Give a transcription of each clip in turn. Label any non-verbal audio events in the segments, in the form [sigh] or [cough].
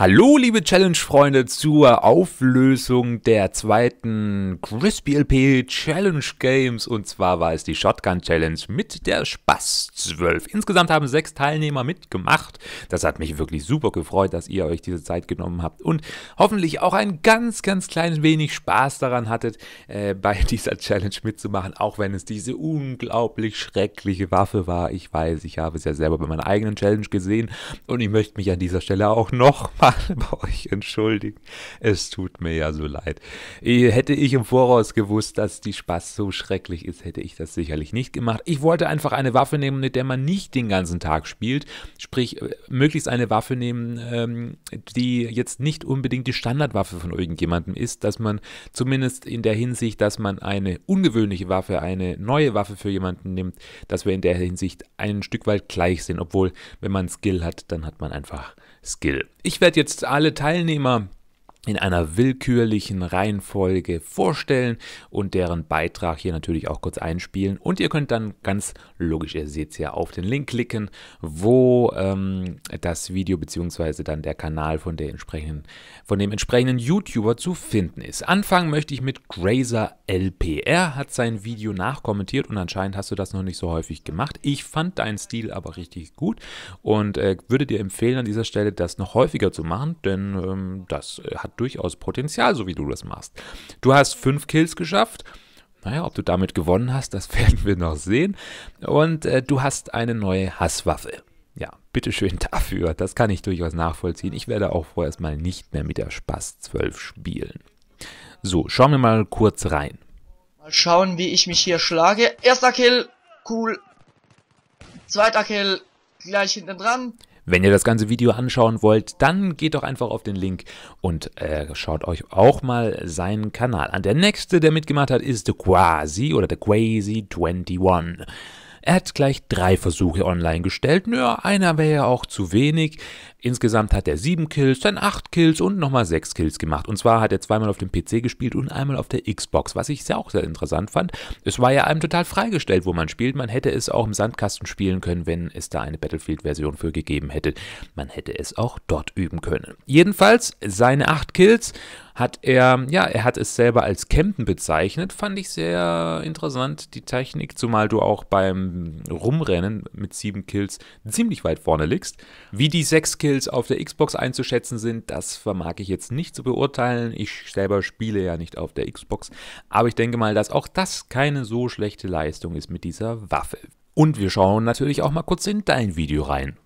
Hallo liebe Challenge-Freunde zur Auflösung der zweiten Crispy LP Challenge Games und zwar war es die Shotgun Challenge mit der Spaß 12. Insgesamt haben sechs Teilnehmer mitgemacht. Das hat mich wirklich super gefreut, dass ihr euch diese Zeit genommen habt und hoffentlich auch ein ganz, ganz klein wenig Spaß daran hattet, äh, bei [laughs] dieser Challenge mitzumachen, auch wenn es diese unglaublich schreckliche Waffe war. Ich weiß, ich habe es ja selber bei meiner eigenen Challenge gesehen und ich möchte mich an dieser Stelle auch noch Mal [laughs] bei euch entschuldigen. Es tut mir ja so leid. Äh, hätte ich im Voraus gewusst, dass die Spaß so schrecklich ist, hätte ich das sicherlich nicht gemacht. Ich wollte einfach eine Waffe nehmen, mit der man nicht den ganzen Tag spielt. Sprich, äh, möglichst eine Waffe nehmen, ähm, die jetzt nicht unbedingt die Standardwaffe von irgendjemandem ist, dass man zumindest in der Hinsicht, dass man eine ungewöhnliche Waffe, eine neue Waffe für jemanden nimmt, dass wir in der Hinsicht ein Stück weit gleich sind. Obwohl, wenn man Skill hat, dann hat man einfach Skill. Ich werde jetzt alle Teilnehmer in einer willkürlichen Reihenfolge vorstellen und deren Beitrag hier natürlich auch kurz einspielen. Und ihr könnt dann ganz logisch, ihr seht es ja, auf den Link klicken, wo ähm, das Video bzw. dann der Kanal von, der entsprechenden, von dem entsprechenden YouTuber zu finden ist. Anfangen möchte ich mit Grazer LPR, hat sein Video nachkommentiert und anscheinend hast du das noch nicht so häufig gemacht. Ich fand deinen Stil aber richtig gut und äh, würde dir empfehlen, an dieser Stelle das noch häufiger zu machen, denn ähm, das äh, hat hat durchaus Potenzial, so wie du das machst. Du hast fünf Kills geschafft. Naja, ob du damit gewonnen hast, das [laughs] werden wir noch sehen. Und äh, du hast eine neue Hasswaffe. Ja, bitteschön dafür. Das kann ich durchaus nachvollziehen. Ich werde auch vorerst mal nicht mehr mit der Spaß 12 spielen. So, schauen wir mal kurz rein. Mal schauen, wie ich mich hier schlage. Erster Kill, cool. Zweiter Kill, gleich hinten dran. Wenn ihr das ganze Video anschauen wollt, dann geht doch einfach auf den Link und äh, schaut euch auch mal seinen Kanal an. Der nächste, der mitgemacht hat, ist The Quasi oder The Quasi 21. Er hat gleich drei Versuche online gestellt. Nö, einer wäre ja auch zu wenig. Insgesamt hat er sieben Kills, dann acht Kills und nochmal sechs Kills gemacht. Und zwar hat er zweimal auf dem PC gespielt und einmal auf der Xbox, was ich sehr auch sehr interessant fand. Es war ja einem total freigestellt, wo man spielt. Man hätte es auch im Sandkasten spielen können, wenn es da eine Battlefield-Version für gegeben hätte. Man hätte es auch dort üben können. Jedenfalls seine acht Kills hat er, ja, er hat es selber als Campen bezeichnet, fand ich sehr interessant, die Technik, zumal du auch beim Rumrennen mit sieben Kills ziemlich weit vorne liegst. Wie die sechs Kills auf der Xbox einzuschätzen sind, das vermag ich jetzt nicht zu beurteilen. Ich selber spiele ja nicht auf der Xbox, aber ich denke mal, dass auch das keine so schlechte Leistung ist mit dieser Waffe. Und wir schauen natürlich auch mal kurz in dein Video rein.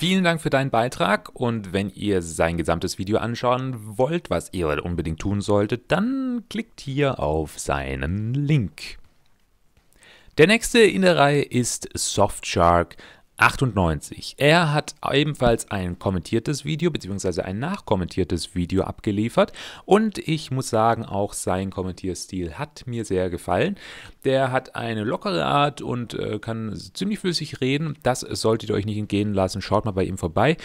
Vielen Dank für deinen Beitrag und wenn ihr sein gesamtes Video anschauen wollt, was ihr unbedingt tun solltet, dann klickt hier auf seinen Link. Der nächste in der Reihe ist Softshark, 98. Er hat ebenfalls ein kommentiertes Video bzw. ein nachkommentiertes Video abgeliefert und ich muss sagen, auch sein Kommentierstil hat mir sehr gefallen. Der hat eine lockere Art und äh, kann ziemlich flüssig reden. Das solltet ihr euch nicht entgehen lassen. Schaut mal bei ihm vorbei.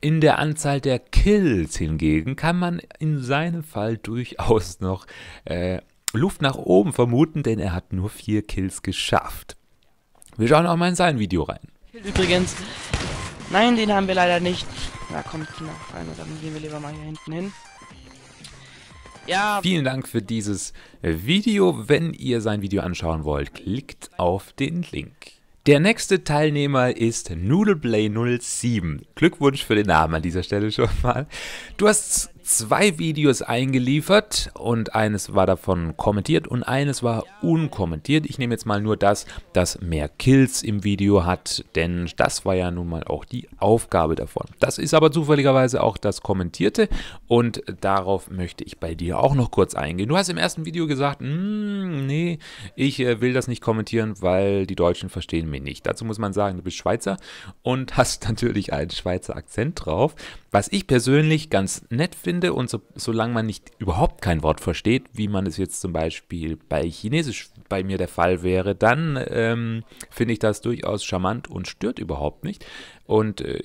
In der Anzahl der Kills hingegen kann man in seinem Fall durchaus noch äh, Luft nach oben vermuten, denn er hat nur vier Kills geschafft. Wir schauen auch mal in sein Video rein. Kill übrigens. Nein, den haben wir leider nicht. Na kommt noch einer, dann gehen wir lieber mal hier hinten hin. Ja. Vielen Dank für dieses äh, Video. Wenn ihr sein Video anschauen wollt, klickt auf den Link. Der nächste Teilnehmer ist Noodleplay07. Glückwunsch für den Namen an dieser Stelle schon mal. Du hast zwei Videos eingeliefert und eines war davon kommentiert und eines war unkommentiert. Ich nehme jetzt mal nur das, das mehr Kills im Video hat, denn das war ja nun mal auch die Aufgabe davon. Das ist aber zufälligerweise auch das kommentierte und darauf möchte ich bei dir auch noch kurz eingehen. Du hast im ersten Video gesagt, hm, nee, ich äh, will das nicht kommentieren, weil die Deutschen verstehen mich nicht. Dazu muss man sagen, du bist Schweizer und [laughs] hast natürlich einen Schweizer Akzent drauf, was ich persönlich ganz nett finde finde und so, solange man nicht überhaupt kein Wort versteht, wie man es jetzt zum Beispiel bei Chinesisch bei mir der Fall wäre, dann ähm, finde ich das durchaus charmant und stört überhaupt nicht. Und äh,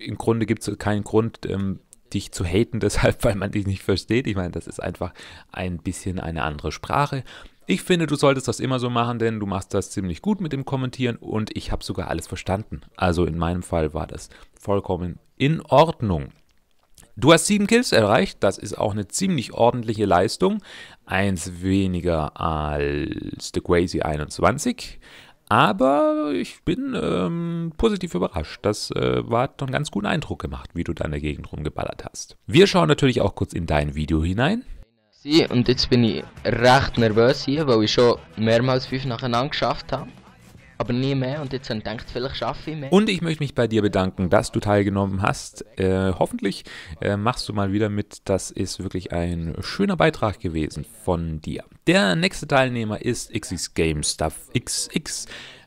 im Grunde gibt es keinen Grund, ähm, dich zu haten, [laughs] deshalb, weil man dich nicht versteht. Ich meine, das ist einfach ein bisschen eine andere Sprache. Ich finde, du solltest das immer so machen, denn du machst das ziemlich gut mit dem Kommentieren und ich habe sogar alles verstanden. Also in meinem Fall war das vollkommen in Ordnung. Du hast sieben Kills erreicht, das ist auch eine ziemlich ordentliche Leistung. Eins weniger als The Crazy 21. Aber ich bin ähm, positiv überrascht. Das äh, war, hat einen ganz guten Eindruck gemacht, wie du da in der Gegend rumgeballert hast. Wir schauen natürlich auch kurz in dein Video hinein. Und jetzt bin ich recht nervös hier, weil ich schon mehrmals fünf nacheinander geschafft habe aber nie mehr und jetzt habe ich vielleicht schaffe ich mehr. Und ich möchte mich bei dir bedanken, dass du teilgenommen hast. Äh, hoffentlich äh, machst du mal wieder mit. Das ist wirklich ein schöner Beitrag gewesen von dir. Der nächste Teilnehmer ist XX Game Stuff XX.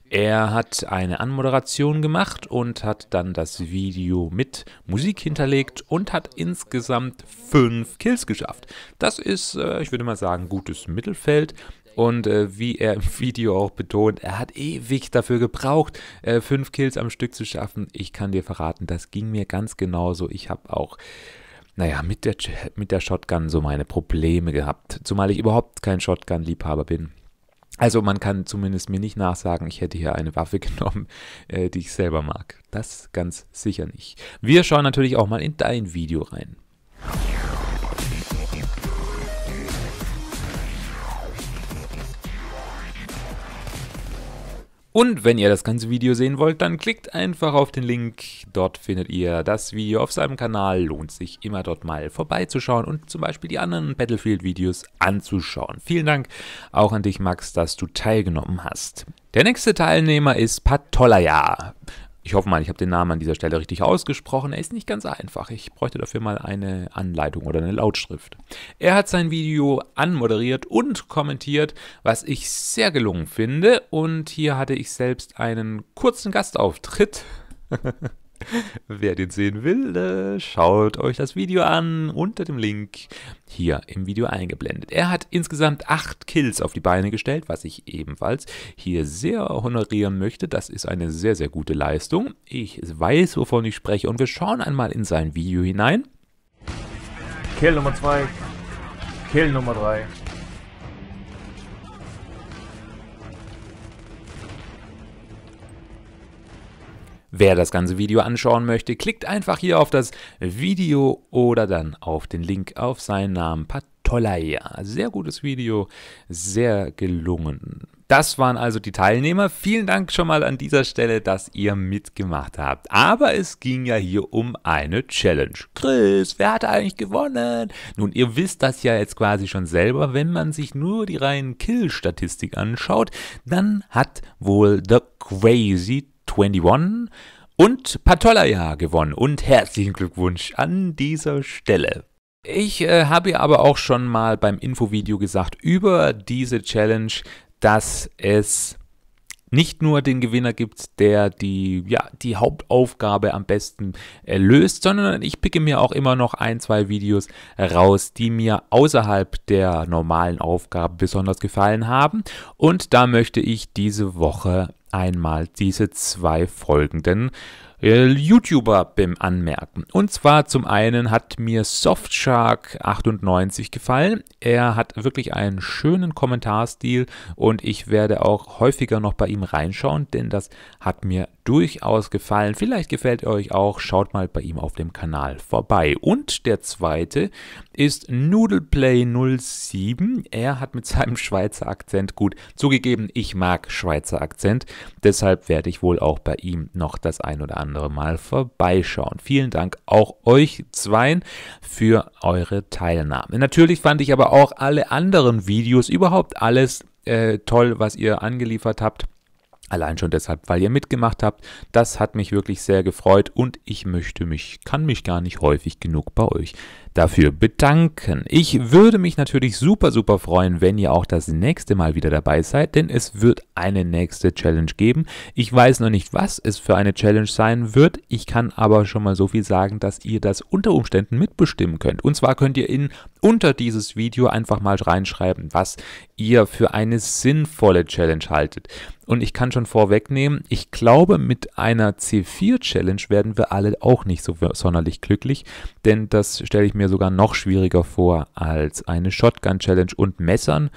Er hat eine Anmoderation gemacht und hat dann das Video mit Musik hinterlegt und hat insgesamt fünf Kills geschafft. Das ist, äh, ich würde mal sagen, gutes Mittelfeld. Und äh, wie er im [laughs] Video auch betont, er hat ewig dafür gebraucht, äh, fünf Kills am Stück zu schaffen. Ich kann dir verraten, das ging mir ganz genauso. Ich habe auch naja, mit der, mit der Shotgun so meine Probleme gehabt. Zumal ich überhaupt kein Shotgun-Liebhaber bin. Also man kann zumindest mir nicht nachsagen, ich hätte hier eine Waffe [laughs] genommen, äh, die ich selber mag. Das ganz sicher nicht. Wir schauen natürlich auch mal in dein Video rein. Und wenn ihr das ganze Video sehen wollt, dann klickt einfach auf den Link. Dort findet ihr das Video auf seinem Kanal. Lohnt sich immer dort mal vorbeizuschauen und zum Beispiel die anderen Battlefield-Videos anzuschauen. Vielen Dank auch an dich, Max, dass du teilgenommen hast. Der nächste Teilnehmer ist Patolaya. Ich hoffe mal, ich habe den Namen an dieser Stelle richtig ausgesprochen. Er ist nicht ganz einfach. Ich bräuchte dafür mal eine Anleitung oder eine Lautschrift. Er hat sein Video anmoderiert und kommentiert, was ich sehr gelungen finde. Und hier hatte ich selbst einen kurzen Gastauftritt. [laughs] [laughs] Wer den sehen will, äh, schaut euch das Video an unter dem Link hier im Video eingeblendet. Er hat insgesamt acht Kills auf die Beine gestellt, was ich ebenfalls hier sehr honorieren möchte. Das ist eine sehr, sehr gute Leistung. Ich weiß, wovon ich spreche und wir schauen einmal in sein Video hinein. Kill Nummer 2, Kill Nummer 3. Wer das ganze Video anschauen möchte, klickt einfach hier auf das Video oder dann auf den Link auf seinen Namen Patolaya. Sehr gutes Video, sehr gelungen. Das waren also die Teilnehmer. Vielen Dank schon mal an dieser Stelle, dass ihr mitgemacht habt. Aber es ging ja hier um eine Challenge. Chris, wer hat eigentlich gewonnen? Nun, ihr wisst das ja jetzt quasi schon selber. Wenn man sich nur die reinen Kill-Statistik anschaut, dann hat wohl The Crazy 21 und Patolaya gewonnen. Und herzlichen Glückwunsch an dieser Stelle. Ich äh, habe ja aber auch schon mal beim Infovideo gesagt über diese Challenge, dass es nicht nur den Gewinner gibt, der die, ja, die Hauptaufgabe am besten äh, löst, sondern ich picke mir auch immer noch ein, zwei Videos raus, die mir außerhalb der normalen Aufgaben besonders gefallen haben. Und da möchte ich diese Woche einmal diese zwei folgenden äh, YouTuber beim Anmerken. Und zwar zum einen hat mir Softshark98 gefallen. Er hat wirklich einen schönen Kommentarstil und ich werde auch häufiger noch bei ihm reinschauen, denn das hat mir durchaus gefallen. Vielleicht gefällt er euch auch. Schaut mal bei ihm auf dem Kanal vorbei. Und der zweite ist Noodleplay07. Er hat mit seinem [laughs] Schweizer Akzent gut zugegeben. Ich mag Schweizer Akzent. Deshalb werde ich wohl auch bei ihm noch das ein oder andere andere Mal vorbeischauen. Vielen Dank auch euch zweien für eure Teilnahme. Natürlich fand ich aber auch alle anderen Videos, überhaupt alles äh, toll, was ihr angeliefert habt. Allein schon deshalb, weil ihr mitgemacht habt. Das hat mich wirklich sehr gefreut und ich möchte mich, kann mich gar nicht häufig genug bei euch dafür bedanken. Ich würde mich natürlich super, super freuen, wenn ihr auch das nächste Mal wieder dabei seid, denn es wird eine nächste Challenge geben. Ich weiß noch nicht, was es für eine Challenge sein wird. Ich kann aber schon mal so viel sagen, dass ihr das unter Umständen mitbestimmen könnt. Und zwar könnt ihr in unter dieses Video einfach mal reinschreiben, was ihr für eine sinnvolle Challenge haltet. Und ich kann schon vorwegnehmen, ich glaube, mit einer C4-Challenge werden wir alle auch nicht so sonderlich glücklich, denn das stelle ich mir mir sogar noch schwieriger vor als eine Shotgun-Challenge und Messern.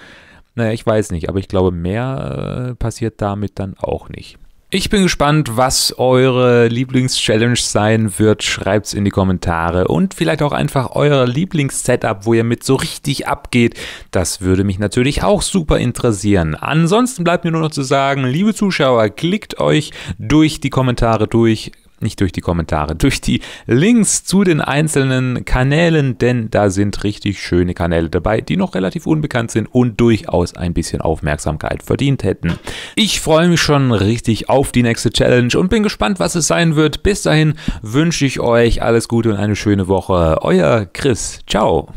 Naja, ich weiß nicht, aber ich glaube, mehr äh, passiert damit dann auch nicht. Ich bin gespannt, was eure Lieblingschallenge sein wird. Schreibt es in die Kommentare und vielleicht auch einfach euer Lieblings-Setup, wo ihr mit so richtig abgeht. Das würde mich natürlich auch super interessieren. Ansonsten bleibt mir nur noch zu sagen, liebe Zuschauer, klickt euch durch die Kommentare durch, nicht durch die Kommentare, durch die Links zu den einzelnen Kanälen, denn da sind richtig schöne Kanäle dabei, die noch relativ unbekannt sind und durchaus ein bisschen Aufmerksamkeit verdient hätten. Ich freue mich schon richtig auf die nächste Challenge und bin gespannt, was es sein wird. Bis dahin wünsche ich euch alles Gute und eine schöne Woche. Euer Chris. Ciao.